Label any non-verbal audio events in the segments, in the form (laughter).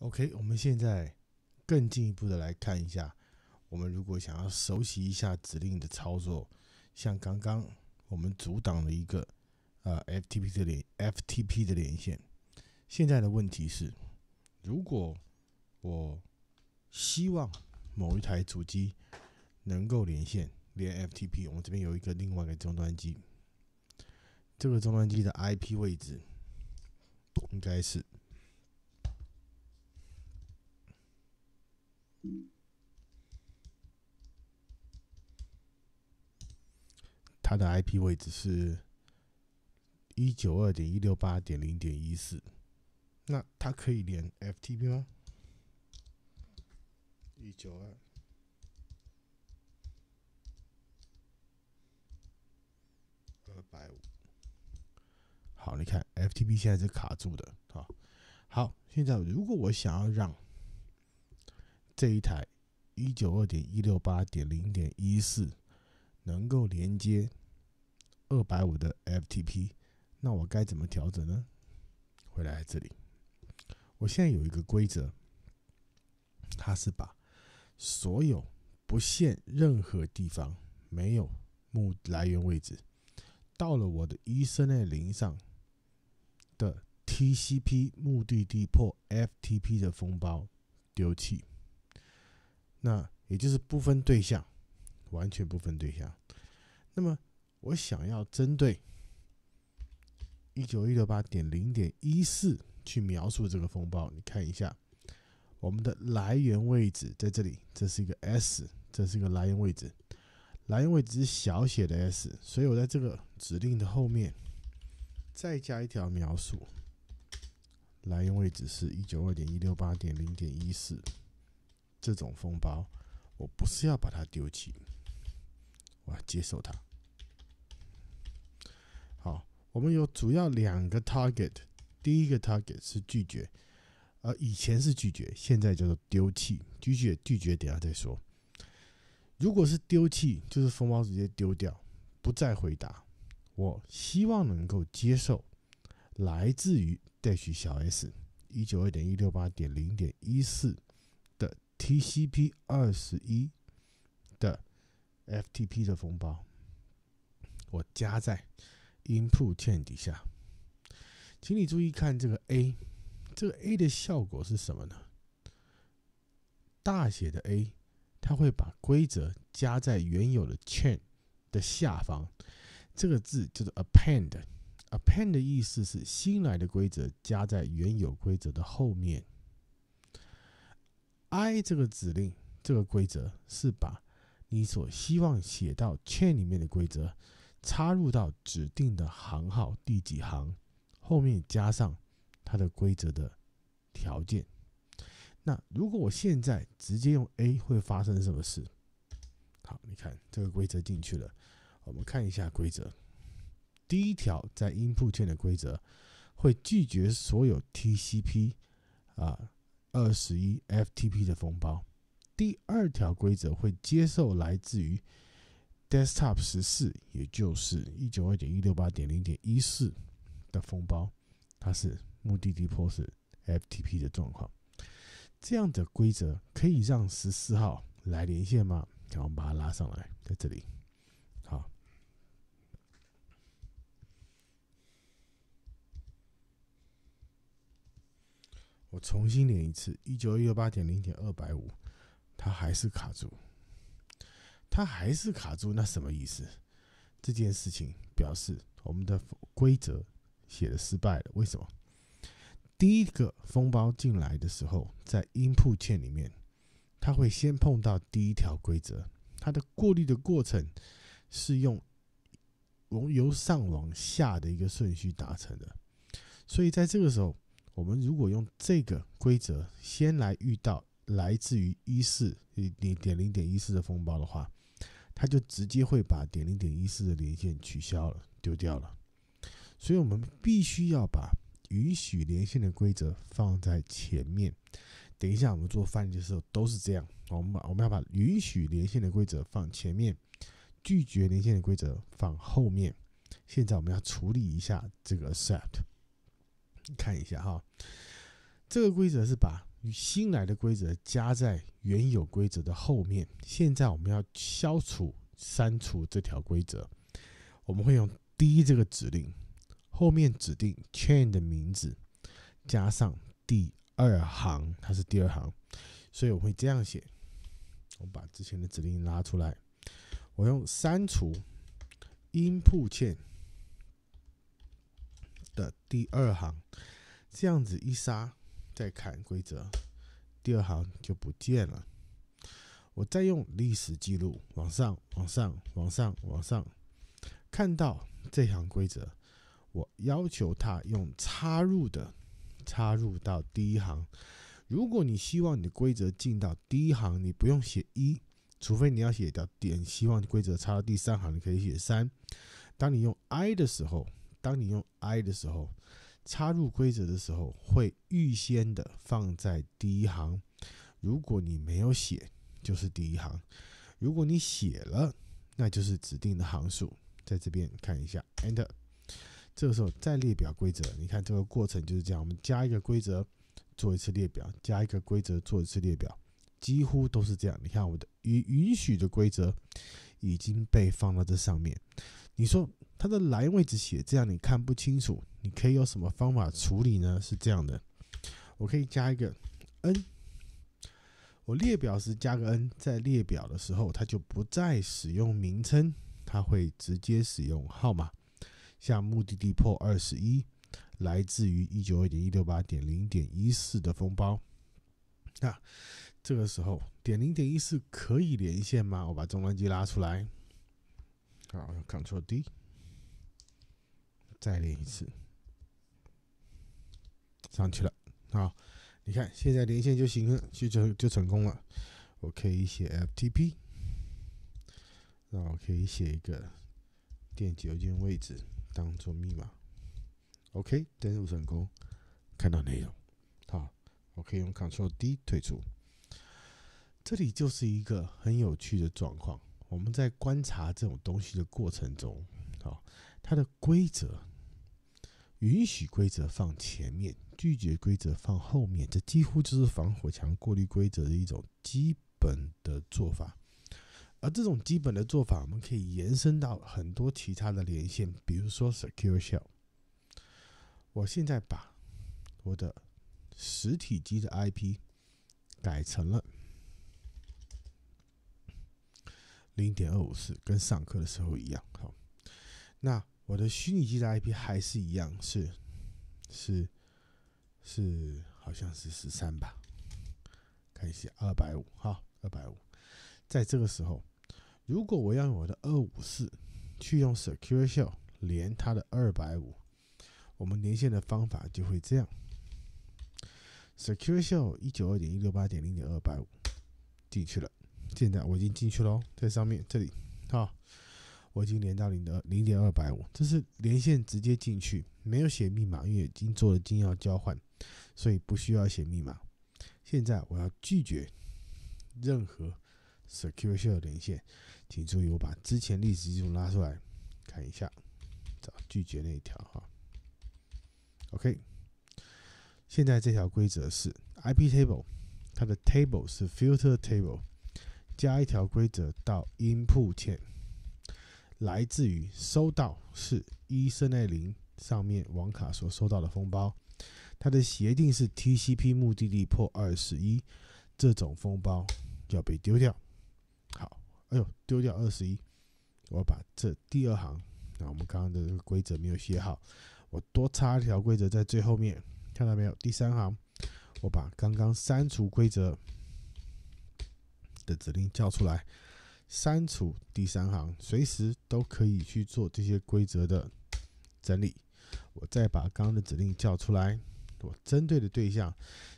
OK，我们现在更进一步的来看一下，我们如果想要熟悉一下指令的操作，像刚刚我们阻挡了一个呃 FTP 的连 FTP 的连线。现在的问题是，如果我希望某一台主机能够连线连 FTP，我们这边有一个另外一个终端机，这个终端机的 IP 位置应该是。它的 IP 位置是一九二点一六八点零点一四，那它可以连 FTP 吗？一九二百五。好，你看 FTP 现在是卡住的，好，好，现在如果我想要让这一台一九二点一六八点零点一四能够连接二百五的 FTP，那我该怎么调整呢？回来这里，我现在有一个规则，它是把所有不限任何地方没有目来源位置到了我的一三零零上的 TCP 目的地破 FTP 的封包丢弃。那也就是不分对象，完全不分对象。那么我想要针对一九一六八点零点一四去描述这个风暴，你看一下，我们的来源位置在这里，这是一个 S，这是一个来源位置，来源位置是小写的 S，所以我在这个指令的后面再加一条描述，来源位置是一九二点一六八点零点一四。这种风暴，我不是要把它丢弃，我要接受它。好，我们有主要两个 target，第一个 target 是拒绝，呃，以前是拒绝，现在叫做丢弃。拒绝，拒绝，等下再说。如果是丢弃，就是风暴直接丢掉，不再回答。我希望能够接受，来自于 Dash 小 S 一九二点一六八点零点一四。TCP 二十一的 FTP 的风暴，我加在 input chain 底下，请你注意看这个 A，这个 A 的效果是什么呢？大写的 A，它会把规则加在原有的 chain 的下方。这个字就是 append，append 的意思是新来的规则加在原有规则的后面。i 这个指令，这个规则是把你所希望写到 chain 里面的规则，插入到指定的行号第几行后面加上它的规则的条件。那如果我现在直接用 a 会发生什么事？好，你看这个规则进去了，我们看一下规则，第一条在 INPUT chain 的规则会拒绝所有 TCP 啊。二十一 FTP 的封包，第二条规则会接受来自于 Desktop 十四，也就是一九二点一六八点零点一四的封包，它是目的地 p o s FTP 的状况。这样的规则可以让十四号来连线吗？后我们把它拉上来，在这里。我重新连一次，一九一六八点零点二百五，它还是卡住，它还是卡住，那什么意思？这件事情表示我们的规则写的失败了。为什么？第一个封包进来的时候，在音谱线里面，它会先碰到第一条规则，它的过滤的过程是用从由上往下的一个顺序达成的，所以在这个时候。我们如果用这个规则先来遇到来自于一四你点零点一四的风暴的话，它就直接会把点零点一四的连线取消了，丢掉了。所以我们必须要把允许连线的规则放在前面。等一下我们做翻译的时候都是这样，我们把我们要把允许连线的规则放前面，拒绝连线的规则放后面。现在我们要处理一下这个 set。看一下哈，这个规则是把新来的规则加在原有规则的后面。现在我们要消除、删除这条规则，我们会用 D 这个指令，后面指定 chain 的名字，加上第二行，它是第二行，所以我会这样写。我把之前的指令拉出来，我用删除 input chain。第二行，这样子一杀，再看规则，第二行就不见了。我再用历史记录往上、往上、往上、往上，看到这行规则，我要求它用插入的，插入到第一行。如果你希望你的规则进到第一行，你不用写一，除非你要写到点。希望规则插到第三行，你可以写三。当你用 I 的时候。当你用 I 的时候，插入规则的时候，会预先的放在第一行。如果你没有写，就是第一行；如果你写了，那就是指定的行数。在这边看一下 Enter，这个时候再列表规则。你看这个过程就是这样：我们加一个规则，做一次列表；加一个规则，做一次列表，几乎都是这样。你看我的允允许的规则已经被放到这上面。你说它的来位置写这样你看不清楚，你可以有什么方法处理呢？是这样的，我可以加一个 n，我列表时加个 n，在列表的时候它就不再使用名称，它会直接使用号码，像目的地破二十一，来自于一九二点一六八点零点一四的封包，那这个时候点零点一四可以连线吗？我把终端机拉出来。好，用 c t r l D，再连一次，上去了。好，你看，现在连线就行了，就就就成功了。我可以写 FTP，然后可以写一个电子邮件位置当做密码。OK，登入成功，看到内容。好，我可以用 c t r l D 退出。这里就是一个很有趣的状况。我们在观察这种东西的过程中，好，它的规则允许规则放前面，拒绝规则放后面，这几乎就是防火墙过滤规则的一种基本的做法。而这种基本的做法，我们可以延伸到很多其他的连线，比如说 Secure Shell。我现在把我的实体机的 IP 改成了。零点二五四，跟上课的时候一样好。那我的虚拟机的 IP 还是一样，是是是，好像是十三吧？看一下二百五，哈，二百五。在这个时候，如果我要用我的二五四去用 Secure Shell 连它的二百五，我们连线的方法就会这样：Secure Shell 一九二点一六八点零点二百五进去了。现在我已经进去了，在上面这里，好，我已经连到你的零点二百五，这是连线直接进去，没有写密码，因为已经做了金钥交换，所以不需要写密码。现在我要拒绝任何 secure s h e 连线，请注意，我把之前历史记录拉出来看一下，找拒绝那一条哈。OK，现在这条规则是 ip table，它的 table 是 filter table。加一条规则到 input，来自于收到是伊 t 内林上面网卡所收到的封包，它的协定是 TCP 目的地破二十一，这种封包要被丢掉。好，哎呦，丢掉二十一。我把这第二行，那我们刚刚的这个规则没有写好，我多插一条规则在最后面，看到没有？第三行，我把刚刚删除规则。的指令叫出来，删除第三行，随时都可以去做这些规则的整理。我再把刚刚的指令叫出来，我针对的对象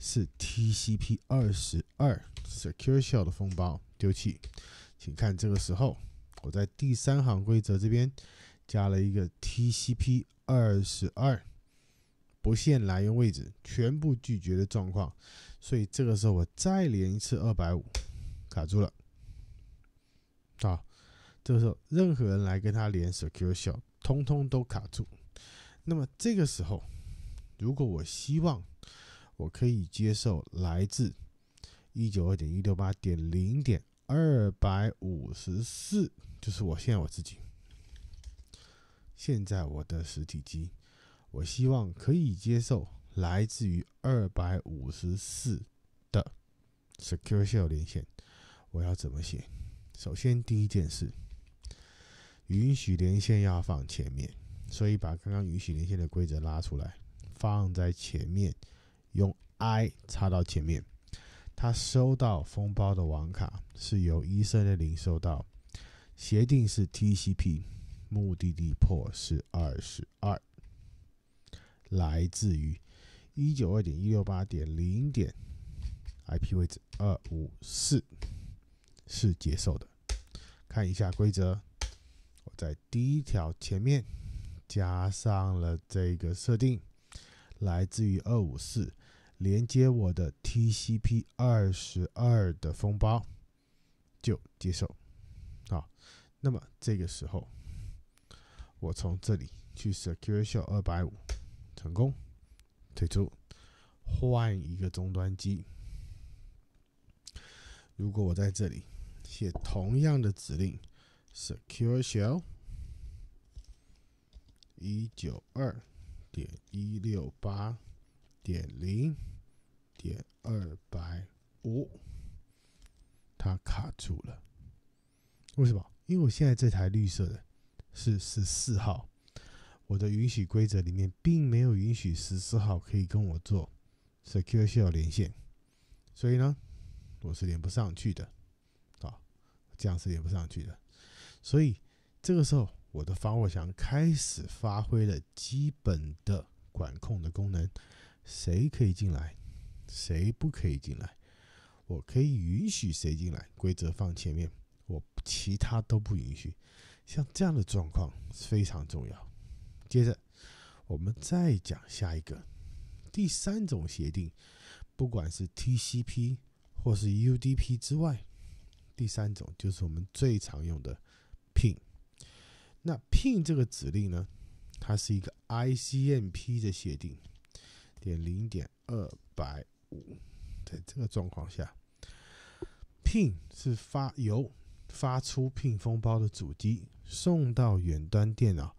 是 TCP 二十二 Secure Shell 的风包丢弃。请看这个时候，我在第三行规则这边加了一个 TCP 二十二不限来源位置全部拒绝的状况，所以这个时候我再连一次二百五。卡住了，好，这个时候任何人来跟他连 secure shell，通通都卡住。那么这个时候，如果我希望，我可以接受来自一九二点一六八点零点二百五十四，就是我现在我自己，现在我的实体机，我希望可以接受来自于二百五十四的 secure shell 连线。我要怎么写？首先，第一件事，允许连线要放前面，所以把刚刚允许连线的规则拉出来，放在前面，用 I 插到前面。他收到封包的网卡是由医生的零收到，协定是 TCP，目的地 Port 是二十二，来自于一九二点一六八点零点，IP 位置二五四。是接受的，看一下规则，我在第一条前面加上了这个设定，来自于二五四连接我的 TCP 二十二的封包就接受，好，那么这个时候我从这里去 secureshell 二百五成功退出，换一个终端机，如果我在这里。写同样的指令，Secure Shell 一九二点一六八点零点二百五，它卡住了。为什么？因为我现在这台绿色的是十四号，我的允许规则里面并没有允许十四号可以跟我做 Secure Shell 连线，所以呢，我是连不上去的。这样是连不上去的，所以这个时候我的防火墙开始发挥了基本的管控的功能，谁可以进来，谁不可以进来，我可以允许谁进来，规则放前面，我其他都不允许。像这样的状况非常重要。接着我们再讲下一个，第三种协定，不管是 TCP 或是 UDP 之外。第三种就是我们最常用的 ping，那 ping 这个指令呢，它是一个 ICMP 的协定，点零点二百五，在这个状况下，ping 是发由发出 ping 包的主机送到远端电脑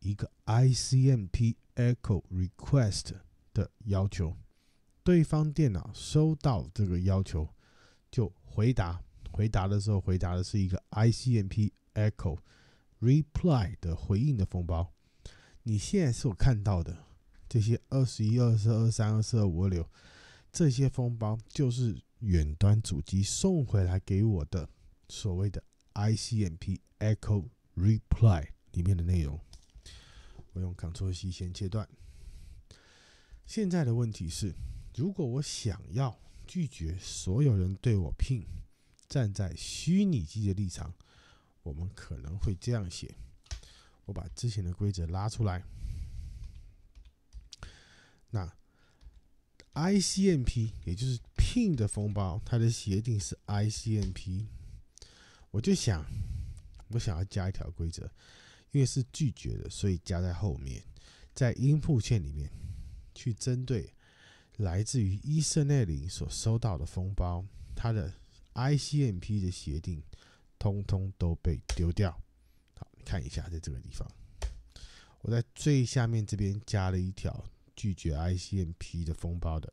一个 ICMP Echo Request 的要求，对方电脑收到这个要求就回答。回答的时候，回答的是一个 ICMP Echo Reply 的回应的封包。你现在所看到的这些二十一、二十二、三、二四、二、五、六，这些封包就是远端主机送回来给我的所谓的 ICMP Echo Reply 里面的内容。我用 Ctrl+C 先切断。现在的问题是，如果我想要拒绝所有人对我 Ping。站在虚拟机的立场，我们可能会这样写：我把之前的规则拉出来。那 ICMP 也就是 Ping 的封包，它的协定是 ICMP。我就想，我想要加一条规则，因为是拒绝的，所以加在后面，在音 t 线里面去针对来自于一四零里所收到的封包，它的。ICMP 的协定通通都被丢掉。好，你看一下，在这个地方，我在最下面这边加了一条拒绝 ICMP 的封包的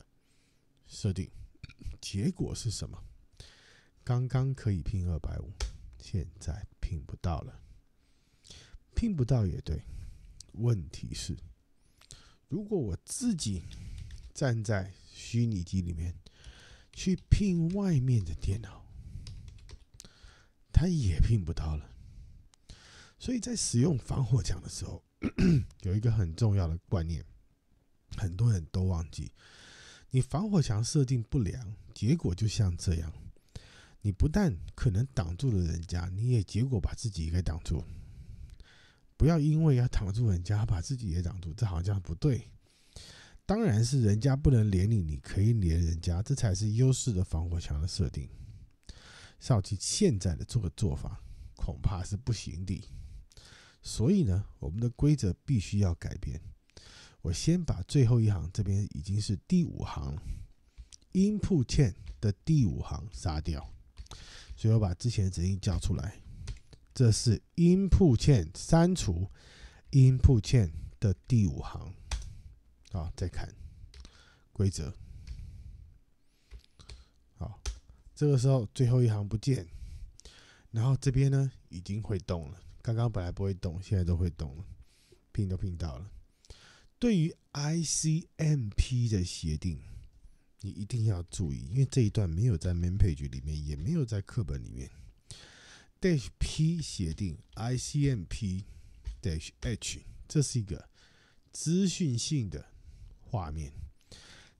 设定。结果是什么？刚刚可以拼二百五，现在拼不到了。拼不到也对。问题是，如果我自己站在虚拟机里面。去拼外面的电脑，他也拼不到了。所以在使用防火墙的时候，(clears throat) 有一个很重要的观念，很多人都忘记。你防火墙设定不良，结果就像这样，你不但可能挡住了人家，你也结果把自己也挡住。不要因为要挡住人家，把自己也挡住，这好像不对。当然是人家不能连你，你可以连人家，这才是优势的防火墙的设定。少奇现在的这个做法恐怕是不行的，所以呢，我们的规则必须要改变。我先把最后一行这边已经是第五行，input 的第五行杀掉。所以我把之前指令叫出来，这是 input 删除 input 的第五行。好，再看规则。好，这个时候最后一行不见，然后这边呢已经会动了。刚刚本来不会动，现在都会动了，拼都拼到了。对于 ICMP 的协定，你一定要注意，因为这一段没有在 main page 里面，也没有在课本里面。Dash P 协定 ICMP Dash H，这是一个资讯性的。画面，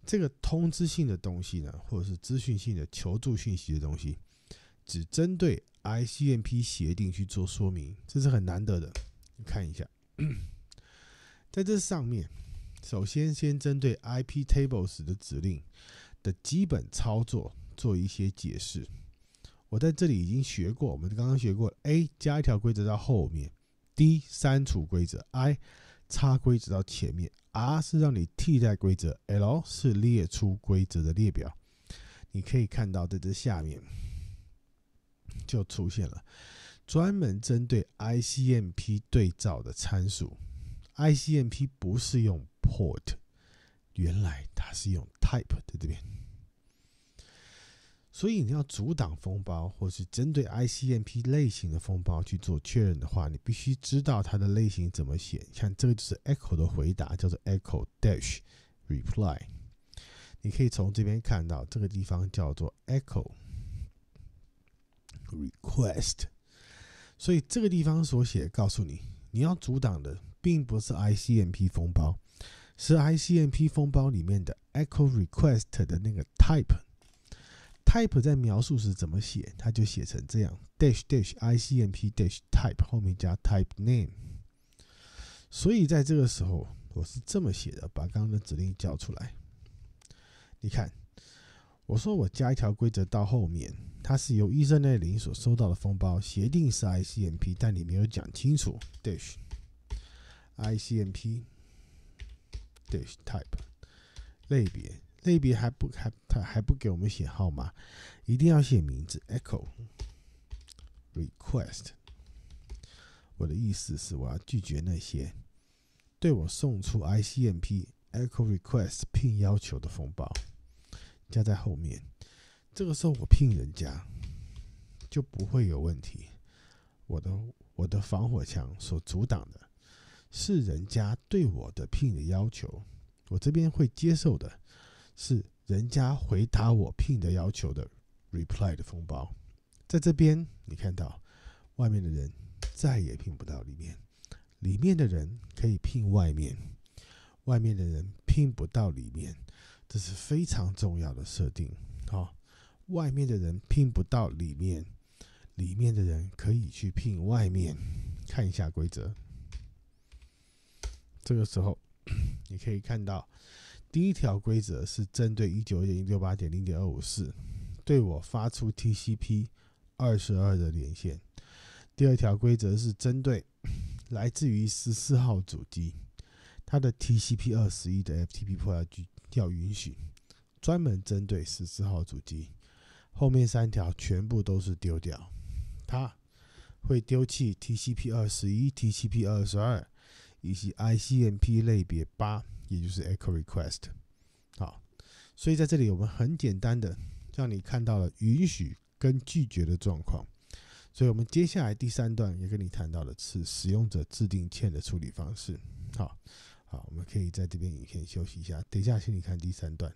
这个通知性的东西呢，或者是资讯性的求助讯息的东西，只针对 ICMP 协定去做说明，这是很难得的。你看一下，(clears throat) 在这上面，首先先针对 IP tables 的指令的基本操作做一些解释。我在这里已经学过，我们刚刚学过：A 加一条规则到后面，D 删除规则，I 插规则到前面。R 是让你替代规则，L 是列出规则的列表。你可以看到在这下面就出现了，专门针对 ICMP 对照的参数。ICMP 不是用 Port，原来它是用 Type 在这边。所以你要阻挡风暴，或是针对 ICMP 类型的风暴去做确认的话，你必须知道它的类型怎么写。你看，这个就是 Echo 的回答，叫做 Echo Dash Reply。你可以从这边看到，这个地方叫做 Echo Request。所以这个地方所写，告诉你你要阻挡的并不是 ICMP 风暴，是 ICMP 风暴里面的 Echo Request 的那个 Type。Type 在描述时怎么写，它就写成这样：dash dash ICMP dash Type 后面加 Type Name。所以在这个时候，我是这么写的，把刚刚的指令叫出来。你看，我说我加一条规则到后面，它是由 E2A0 所收到的封包，协定是 ICMP，但你没有讲清楚：dash ICMP dash Type 类别。这笔还不还，他还不给我们写号码，一定要写名字。Echo request，我的意思是我要拒绝那些对我送出 ICMP Echo request p i n 要求的风暴，加在后面。这个时候我聘人家就不会有问题。我的我的防火墙所阻挡的是人家对我的聘的要求，我这边会接受的。是人家回答我聘的要求的 reply 的风暴。在这边你看到，外面的人再也聘不到里面，里面的人可以聘外面，外面的人聘不到里面，这是非常重要的设定。好，外面的人聘不到里面，里面的人可以去聘外面。看一下规则，这个时候你可以看到。第一条规则是针对一九点零六八点零点二五四，对我发出 TCP 二十二的连线。第二条规则是针对 (clears throat) 来自于十四号主机，它的 TCP 二十一的 FTP 破坏要要允许，专门针对十四号主机。后面三条全部都是丢掉，它会丢弃 TCP 二十一、TCP 二十二以及 ICMP 类别八。也就是 echo request，好，所以在这里我们很简单的让你看到了允许跟拒绝的状况，所以我们接下来第三段也跟你谈到的是使用者自定欠的处理方式，好，好，我们可以在这边影片休息一下，等一下请你看第三段。